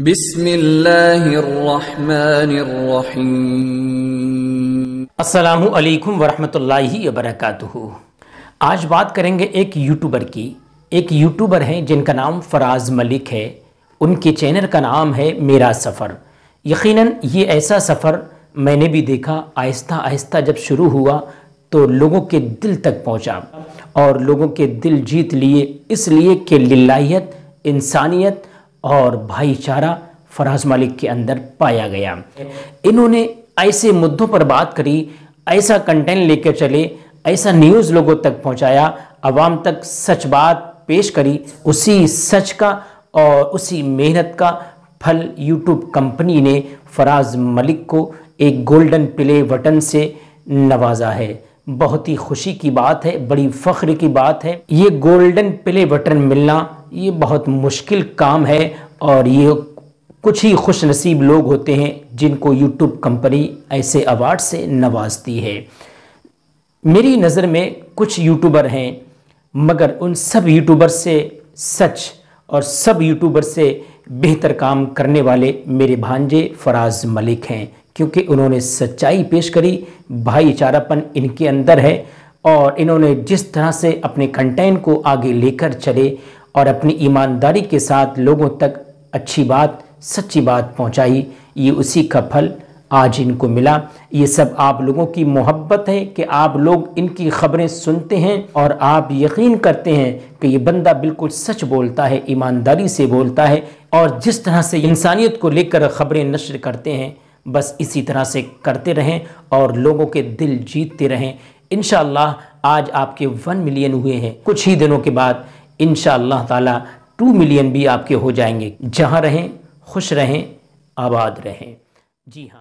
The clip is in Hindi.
बिस्मिल्लाहिर्रहमानिर्रहीम वरहमतुल्लाहि वबरकातुहू आज बात करेंगे एक यूट्यूबर की एक यूट्यूबर हैं जिनका नाम फराज मलिक है उनके चैनल का नाम है मेरा सफ़र यकीनन ये ऐसा सफ़र मैंने भी देखा आहिस्ता आहिस्ता जब शुरू हुआ तो लोगों के दिल तक पहुंचा और लोगों के दिल जीत लिए इसलिए कि लिल्लाहियत इंसानियत और भाईचारा फराज मालिक के अंदर पाया गया इन्होंने ऐसे मुद्दों पर बात करी ऐसा कंटेंट लेकर चले ऐसा न्यूज़ लोगों तक पहुंचाया आवाम तक सच बात पेश करी उसी सच का और उसी मेहनत का फल यूट्यूब कंपनी ने फराज मलिक को एक गोल्डन प्ले बटन से नवाजा है बहुत ही खुशी की बात है बड़ी फ़ख्र की बात है ये गोल्डन प्ले बटन मिलना ये बहुत मुश्किल काम है और ये कुछ ही खुश नसीब लोग होते हैं जिनको यूट्यूब कंपनी ऐसे अवार्ड से नवाजती है मेरी नज़र में कुछ यूट्यूबर हैं मगर उन सब यूट्यूबर से सच और सब यूट्यूबर से बेहतर काम करने वाले मेरे भांजे फराज मलिक हैं क्योंकि उन्होंने सच्चाई पेश करी भाईचारापन इनके अंदर है और इन्होंने जिस तरह से अपने कंटेंट को आगे लेकर चले और अपनी ईमानदारी के साथ लोगों तक अच्छी बात सच्ची बात पहुंचाई ये उसी का फल आज इनको मिला ये सब आप लोगों की मोहब्बत है कि आप लोग इनकी ख़बरें सुनते हैं और आप यकीन करते हैं कि ये बंदा बिल्कुल सच बोलता है ईमानदारी से बोलता है और जिस तरह से इंसानियत को लेकर ख़बरें नशर करते हैं बस इसी तरह से करते रहें और लोगों के दिल जीतते रहें इन आज आपके वन मिलियन हुए हैं कुछ ही दिनों के बाद इन ताला टू मिलियन भी आपके हो जाएंगे जहाँ रहें खुश रहें आबाद रहें जी हाँ